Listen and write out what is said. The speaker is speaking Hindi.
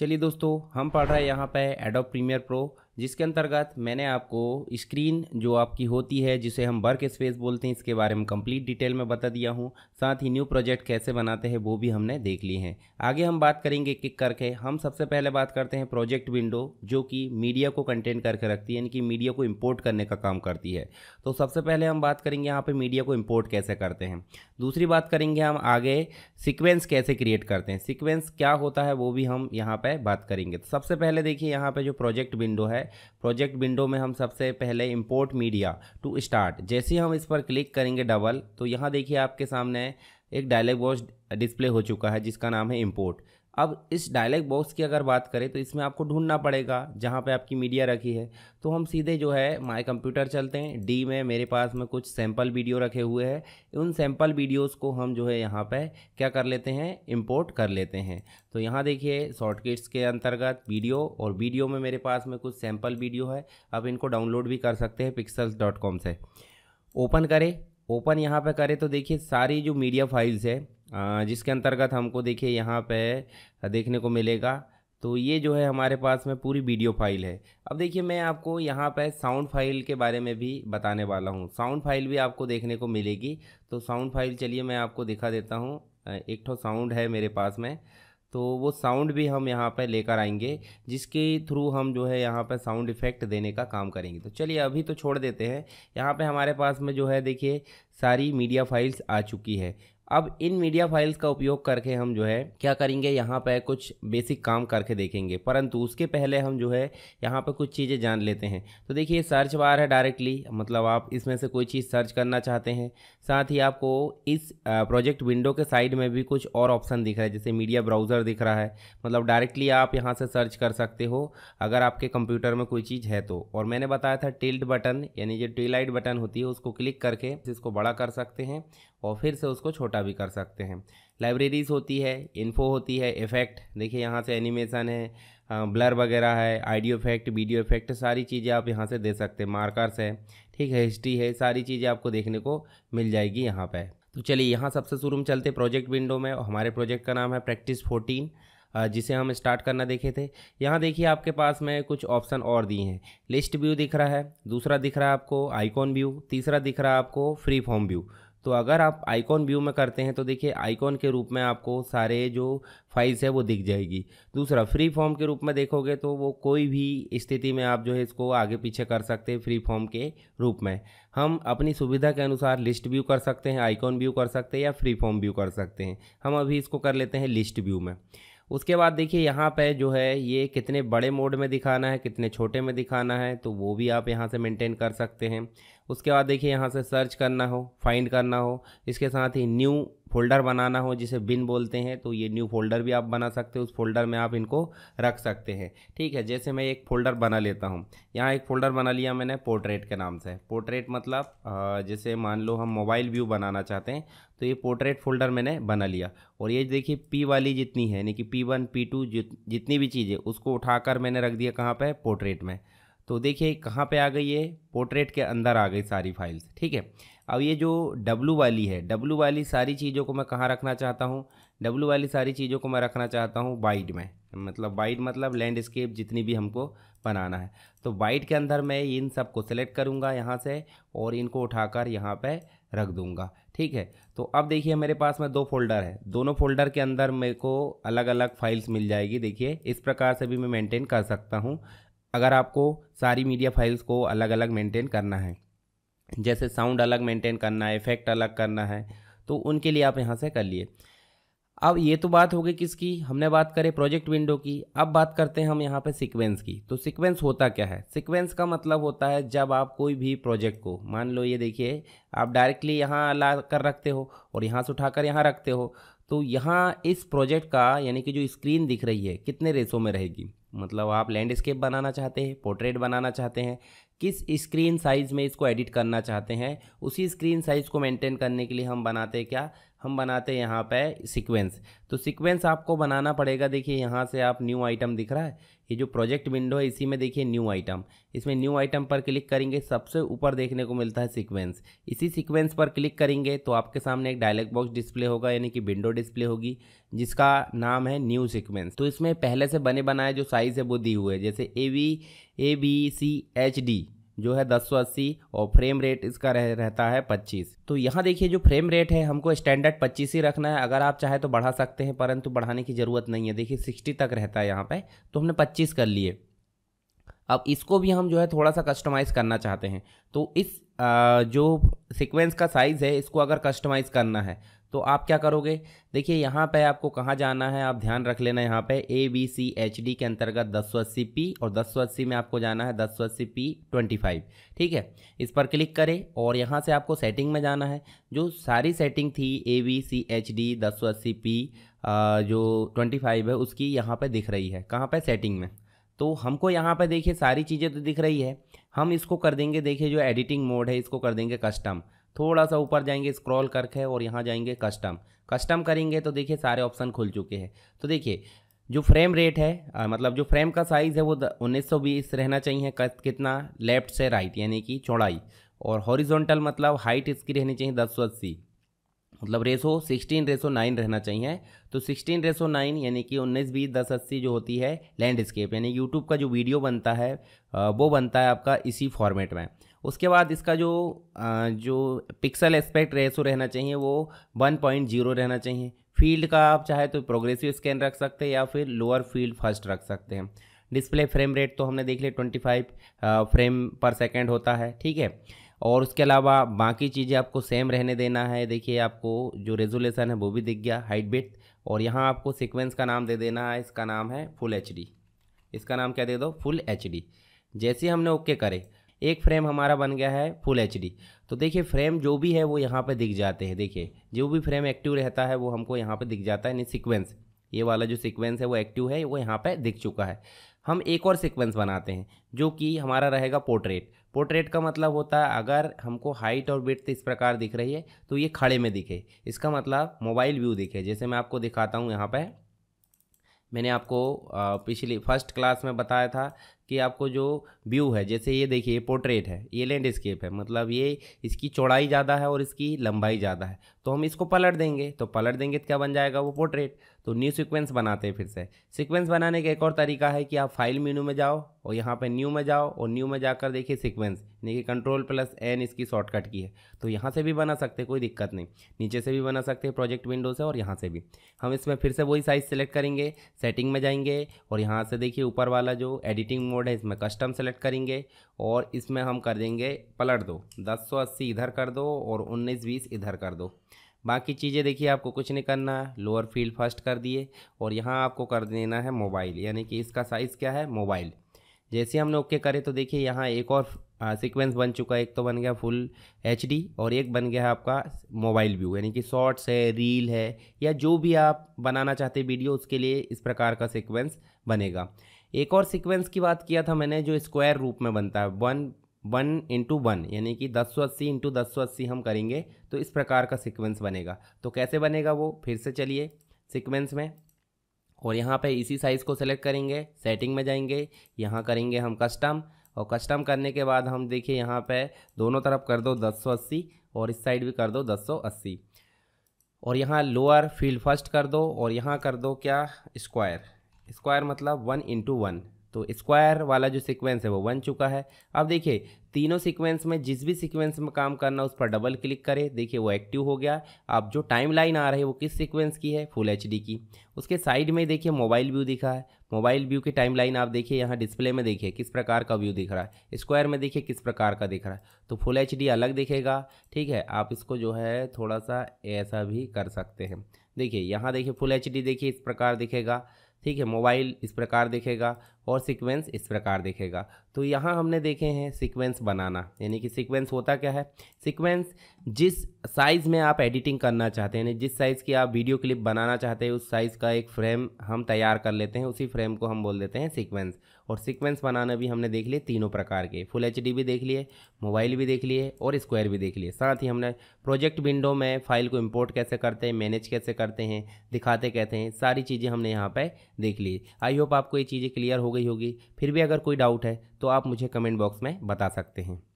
चलिए दोस्तों हम पढ़ रहे हैं यहाँ पे एडोब प्रीमियर प्रो जिसके अंतर्गत मैंने आपको स्क्रीन जो आपकी होती है जिसे हम वर्क स्पेस बोलते हैं इसके बारे में कंप्लीट डिटेल में बता दिया हूँ साथ ही न्यू प्रोजेक्ट कैसे बनाते हैं वो भी हमने देख ली हैं आगे हम बात करेंगे किक करके हम सबसे पहले बात करते हैं प्रोजेक्ट विंडो जो कि मीडिया को कंटेंट करके रखती है यानी कि मीडिया को इम्पोर्ट करने का काम करती है तो सबसे पहले हम बात करेंगे यहाँ पर मीडिया को इम्पोर्ट कैसे करते हैं दूसरी बात करेंगे हम आगे सिक्वेंस कैसे क्रिएट करते हैं सिक्वेंस क्या होता है वो भी हम यहाँ पर बात करेंगे तो सबसे पहले देखिए यहाँ पर जो प्रोजेक्ट विंडो है प्रोजेक्ट विंडो में हम सबसे पहले इंपोर्ट मीडिया टू स्टार्ट जैसे हम इस पर क्लिक करेंगे डबल तो यहाँ देखिए आपके सामने एक डायलॉग बॉक्स डिस्प्ले हो चुका है जिसका नाम है इम्पोर्ट अब इस डायलॉग बॉक्स की अगर बात करें तो इसमें आपको ढूंढना पड़ेगा जहाँ पे आपकी मीडिया रखी है तो हम सीधे जो है माई कंप्यूटर चलते हैं डी में मेरे पास में कुछ सैम्पल वीडियो रखे हुए हैं उन सैंपल वीडियोस को हम जो है यहाँ पे क्या कर लेते हैं इंपोर्ट कर लेते हैं तो यहाँ देखिए शॉर्टकट्स के अंतर्गत वीडियो और वीडियो में मेरे पास में कुछ सैम्पल वीडियो है आप इनको डाउनलोड भी कर सकते हैं पिक्सल्स से ओपन करें ओपन यहाँ पे करें तो देखिए सारी जो मीडिया फाइल्स है जिसके अंतर्गत हमको देखिए यहाँ पे देखने को मिलेगा तो ये जो है हमारे पास में पूरी वीडियो फाइल है अब देखिए मैं आपको यहाँ पर साउंड फाइल के बारे में भी बताने वाला हूँ साउंड फाइल भी आपको देखने को मिलेगी तो साउंड फाइल चलिए मैं आपको दिखा देता हूँ एक ठो साउंड है मेरे पास में तो वो साउंड भी हम यहाँ पर लेकर आएंगे जिसके थ्रू हम जो है यहाँ पर साउंड इफ़ेक्ट देने का काम करेंगे तो चलिए अभी तो छोड़ देते हैं यहाँ पे हमारे पास में जो है देखिए सारी मीडिया फाइल्स आ चुकी है अब इन मीडिया फाइल्स का उपयोग करके हम जो है क्या करेंगे यहाँ पर कुछ बेसिक काम करके देखेंगे परंतु उसके पहले हम जो है यहाँ पर कुछ चीज़ें जान लेते हैं तो देखिए सर्च बार है डायरेक्टली मतलब आप इसमें से कोई चीज़ सर्च करना चाहते हैं साथ ही आपको इस प्रोजेक्ट विंडो के साइड में भी कुछ और ऑप्शन दिख रहा है जैसे मीडिया ब्राउज़र दिख रहा है मतलब डायरेक्टली आप यहाँ से सर्च कर सकते हो अगर आपके कंप्यूटर में कोई चीज़ है तो और मैंने बताया था टिल्ड बटन यानी जो ट्यूलाइट बटन होती है उसको क्लिक करके इसको बड़ा कर सकते हैं और फिर से उसको छोटा भी कर सकते हैं लाइब्रेरीज़ होती है इन्फो होती है इफ़ेक्ट देखिए यहाँ से एनिमेशन है ब्लर वगैरह है आइडियो इफेक्ट वीडियो इफेक्ट सारी चीज़ें आप यहाँ से दे सकते हैं मार्कर्स है ठीक है हिस्ट्री है सारी चीज़ें आपको देखने को मिल जाएगी यहाँ पर तो चलिए यहाँ सबसे शुरू में चलते प्रोजेक्ट विंडो में हमारे प्रोजेक्ट का नाम है प्रैक्टिस फोर्टीन जिसे हम स्टार्ट करना देखे थे यहाँ देखिए आपके पास में कुछ ऑप्शन और दिए हैं लिस्ट व्यू दिख रहा है दूसरा दिख रहा है आपको आइकॉन व्यू तीसरा दिख रहा है आपको फ्री फॉर्म व्यू तो अगर आप आइकॉन व्यू में करते हैं तो देखिए आइकॉन के रूप में आपको सारे जो फाइल्स है वो दिख जाएगी दूसरा फ्री फॉर्म के रूप में देखोगे तो वो कोई भी स्थिति में आप जो है इसको आगे पीछे कर सकते हैं फ्री फॉर्म के रूप में हम अपनी सुविधा के अनुसार लिस्ट व्यू कर सकते हैं आइकॉन व्यू कर सकते हैं या फ्री फॉर्म व्यू कर सकते हैं हम अभी इसको कर लेते हैं लिस्ट व्यू में उसके बाद देखिए यहाँ पे जो है ये कितने बड़े मोड में दिखाना है कितने छोटे में दिखाना है तो वो भी आप यहाँ से मेंटेन कर सकते हैं उसके बाद देखिए यहाँ से सर्च करना हो फाइंड करना हो इसके साथ ही न्यू फोल्डर बनाना हो जिसे बिन बोलते हैं तो ये न्यू फोल्डर भी आप बना सकते हो उस फोल्डर में आप इनको रख सकते हैं ठीक है जैसे मैं एक फ़ोल्डर बना लेता हूँ यहाँ एक फ़ोल्डर बना लिया मैंने पोर्ट्रेट के नाम से पोर्ट्रेट मतलब जैसे मान लो हम मोबाइल व्यू बनाना चाहते हैं तो ये पोर्ट्रेट फोल्डर मैंने बना लिया और ये देखिए पी वाली जितनी है यानी कि पी वन पी टू जितनी भी चीज़ें उसको उठाकर मैंने रख दिया कहाँ पर पोर्ट्रेट में तो देखिए कहाँ पे आ गई ये पोर्ट्रेट के अंदर आ गई सारी फाइल्स ठीक है अब ये जो डब्लू वाली है डब्लू वाली सारी चीज़ों को मैं कहाँ रखना चाहता हूँ डब्लू वाली सारी चीज़ों को मैं रखना चाहता हूँ वाइड में मतलब वाइड मतलब लैंडस्केप जितनी भी हमको बनाना है तो वाइड के अंदर मैं इन सब को सिलेक्ट करूँगा यहाँ से और इनको उठाकर यहाँ पर रख दूँगा ठीक है तो अब देखिए मेरे पास में दो फोल्डर है दोनों फोल्डर के अंदर मेरे को अलग अलग फाइल्स मिल जाएगी देखिए इस प्रकार से भी मैं मेनटेन कर सकता हूँ अगर आपको सारी मीडिया फाइल्स को अलग अलग मेंटेन करना है जैसे साउंड अलग मेंटेन करना है इफेक्ट अलग करना है तो उनके लिए आप यहाँ से कर लिए अब ये तो बात हो गई किसकी हमने बात करें प्रोजेक्ट विंडो की अब बात करते हैं हम यहाँ पे सीक्वेंस की तो सीक्वेंस होता क्या है सीक्वेंस का मतलब होता है जब आप कोई भी प्रोजेक्ट को मान लो ये देखिए आप डायरेक्टली यहाँ ला कर रखते हो और यहाँ से उठाकर यहाँ रखते हो तो यहाँ इस प्रोजेक्ट का यानी कि जो स्क्रीन दिख रही है कितने रेसों में रहेगी मतलब आप लैंडस्केप बनाना चाहते हैं पोर्ट्रेट बनाना चाहते हैं किस स्क्रीन साइज़ में इसको एडिट करना चाहते हैं उसी स्क्रीन साइज़ को मेंटेन करने के लिए हम बनाते हैं क्या हम बनाते हैं यहाँ पे सीक्वेंस तो सीक्वेंस आपको बनाना पड़ेगा देखिए यहाँ से आप न्यू आइटम दिख रहा है ये जो प्रोजेक्ट विंडो है इसी में देखिए न्यू आइटम इसमें न्यू आइटम पर क्लिक करेंगे सबसे ऊपर देखने को मिलता है सीक्वेंस इसी सीक्वेंस पर क्लिक करेंगे तो आपके सामने एक डायलॉग बॉक्स डिस्प्ले होगा यानी कि विंडो डिस्प्ले होगी जिसका नाम है न्यू सीक्वेंस तो इसमें पहले से बने बनाए जो साइज़ है वो दी हुए जैसे A V A B C H D जो है दस और फ्रेम रेट इसका रह, रहता है 25 तो यहाँ देखिए जो फ्रेम रेट है हमको स्टैंडर्ड 25 ही रखना है अगर आप चाहे तो बढ़ा सकते हैं परंतु बढ़ाने की ज़रूरत नहीं है देखिए 60 तक रहता है यहाँ पे तो हमने 25 कर लिए अब इसको भी हम जो है थोड़ा सा कस्टमाइज़ करना चाहते हैं तो इस आ, जो सिक्वेंस का साइज़ है इसको अगर कस्टमाइज़ करना है तो आप क्या करोगे देखिए यहाँ पे आपको कहाँ जाना है आप ध्यान रख लेना यहाँ पे A B C H D के अंतर्गत दस सौ अस्सी पी और दस सौ अस्सी में आपको जाना है दस सौ अस्सी पी ट्वेंटी फाइव ठीक है इस पर क्लिक करें और यहाँ से आपको सेटिंग में जाना है जो सारी सेटिंग थी A B C H D दस सौ अस्सी पी जो ट्वेंटी फाइव है उसकी यहाँ पर दिख रही है कहाँ पर सेटिंग में तो हमको यहाँ पर देखिए सारी चीज़ें तो दिख रही है हम इसको कर देंगे देखिए जो एडिटिंग मोड है इसको कर देंगे कस्टम थोड़ा सा ऊपर जाएंगे स्क्रॉल करके और यहाँ जाएंगे कस्टम कस्टम करेंगे तो देखिए सारे ऑप्शन खुल चुके हैं तो देखिए जो फ्रेम रेट है आ, मतलब जो फ्रेम का साइज़ है वो उन्नीस रहना चाहिए कितना लेफ्ट से राइट यानी कि चौड़ाई और हॉरिजॉन्टल मतलब हाइट इसकी रहनी चाहिए दस सौ अस्सी मतलब रेसो सिक्सटीन रेसो नाइन रहना चाहिए तो सिक्सटीन रेसो नाइन यानी कि उन्नीस बीस दस अस्सी जो होती है लैंडस्केप यानी यूट्यूब का जो वीडियो बनता है वो बनता है आपका इसी फॉर्मेट में उसके बाद इसका जो जो पिक्सल एस्पेक्ट रेसो रहना चाहिए वो वन पॉइंट जीरो रहना चाहिए फील्ड का आप चाहे तो प्रोग्रेसिव स्कैन रख सकते हैं या फिर लोअर फील्ड फर्स्ट रख सकते हैं डिस्प्ले फ्रेम रेट तो हमने देख लिया twenty five frame per second होता है ठीक है और उसके अलावा बाकी चीज़ें आपको सेम रहने देना है देखिए आपको जो रेजोलेसन है वो भी दिख गया हाइट बिट और यहाँ आपको सीक्वेंस का नाम दे देना है इसका नाम है फुल एच इसका नाम क्या दे दो फुल एच जैसे हमने ओके करे एक फ्रेम हमारा बन गया है फुल एच तो देखिए फ्रेम जो भी है वो यहाँ पर दिख जाते हैं देखिए जो भी फ्रेम एक्टिव रहता है वो हमको यहाँ पर दिख जाता है यानी सिक्वेंस ये वाला जो सिक्वेंस है वो एक्टिव है वो यहाँ पर दिख चुका है हम एक और सीक्वेंस बनाते हैं जो कि हमारा रहेगा पोर्ट्रेट पोर्ट्रेट का मतलब होता है अगर हमको हाइट और विथ इस प्रकार दिख रही है तो ये खड़े में दिखे इसका मतलब मोबाइल व्यू दिखे जैसे मैं आपको दिखाता हूँ यहाँ पर मैंने आपको पिछली फर्स्ट क्लास में बताया था कि आपको जो व्यू है जैसे ये देखिए ये पोर्ट्रेट है ये लैंडस्केप है मतलब ये इसकी चौड़ाई ज़्यादा है और इसकी लंबाई ज़्यादा है तो हम इसको पलट देंगे तो पलट देंगे तो क्या बन जाएगा वो पोर्ट्रेट तो न्यू सीक्वेंस बनाते हैं फिर से सीक्वेंस बनाने का एक और तरीका है कि आप फाइल मीनू में जाओ और यहाँ पर न्यू में जाओ और न्यू में जाकर देखिए सिक्वेंस यानी कि कंट्रोल प्लस एन इसकी शॉर्टकट की है तो यहाँ से भी बना सकते कोई दिक्कत नहीं नीचे से भी बना सकते प्रोजेक्ट विंडो से और यहाँ से भी हम इसमें फिर से वही साइज़ सेलेक्ट करेंगे सेटिंग में जाएंगे और यहाँ से देखिए ऊपर वाला जो एडिटिंग मोड मोड है इसमें कस्टम सेलेक्ट करेंगे और इसमें हम कर देंगे पलट दो दस सौ अस्सी इधर कर दो और उन्नीस बीस इधर कर दो बाकी चीज़ें देखिए आपको कुछ नहीं करना है लोअर फील्ड फर्स्ट कर दिए और यहाँ आपको कर देना है मोबाइल यानी कि इसका साइज़ क्या है मोबाइल जैसे हमने ओके करें तो देखिए यहाँ एक और सीक्वेंस बन चुका है एक तो बन गया फुल एच और एक बन गया है आपका मोबाइल व्यू यानी कि शॉर्ट्स है रील है या जो भी आप बनाना चाहते वीडियो उसके लिए इस प्रकार का सिक्वेंस बनेगा एक और सीक्वेंस की बात किया था मैंने जो स्क्वायर रूप में बनता है वन वन इंटू वन यानी कि दस सौ अस्सी इंटू दस सौ अस्सी हम करेंगे तो इस प्रकार का सीक्वेंस बनेगा तो कैसे बनेगा वो फिर से चलिए सीक्वेंस में और यहाँ पे इसी साइज़ को सेलेक्ट करेंगे सेटिंग में जाएंगे यहाँ करेंगे हम कस्टम और कस्टम करने के बाद हम देखिए यहाँ पे दोनों तरफ कर दो दस सौ अस्सी और इस साइड भी कर दो दस सौ अस्सी और यहाँ लोअर फील्ड फर्स्ट कर दो और यहाँ कर दो क्या स्क्वायर स्क्वायर मतलब वन इंटू वन तो स्क्वायर वाला जो सीक्वेंस है वो बन चुका है अब देखिए तीनों सीक्वेंस में जिस भी सीक्वेंस में काम करना उस पर डबल क्लिक करें देखिए वो एक्टिव हो गया अब जो टाइम लाइन आ रही है वो किस सीक्वेंस की है फुल एच की उसके साइड में देखिए मोबाइल व्यू दिखा है मोबाइल व्यू की टाइम लाइन आप देखिए यहाँ डिस्प्ले में देखिए किस प्रकार का व्यू दिख रहा है स्क्वायर में देखिए किस प्रकार का दिख रहा है तो फुल एच अलग दिखेगा ठीक है आप इसको जो है थोड़ा सा ऐसा भी कर सकते हैं देखिए यहाँ देखिए फुल एच देखिए इस प्रकार दिखेगा ठीक है मोबाइल इस प्रकार दिखेगा और सीक्वेंस इस प्रकार दिखेगा तो यहाँ हमने देखे हैं सीक्वेंस बनाना यानी कि सीक्वेंस होता क्या है सीक्वेंस जिस साइज़ में आप एडिटिंग करना चाहते हैं यानी जिस साइज़ की आप वीडियो क्लिप बनाना चाहते हैं उस साइज़ का एक फ्रेम हम तैयार कर लेते हैं उसी फ्रेम को हम बोल देते हैं सीक्वेंस और सीक्वेंस बनाना भी हमने देख लिए तीनों प्रकार के फुल एच भी देख लिए मोबाइल भी देख लिए और स्क्वायर भी देख लिए साथ ही हमने प्रोजेक्ट विंडो में फाइल को इम्पोर्ट कैसे करते हैं मैनेज कैसे करते हैं दिखाते कहते हैं सारी चीज़ें हमने यहाँ पर देख ली आई होप आपको ये चीज़ें क्लियर हो गई होगी फिर भी अगर कोई डाउट है तो आप मुझे कमेंट बॉक्स में बता सकते हैं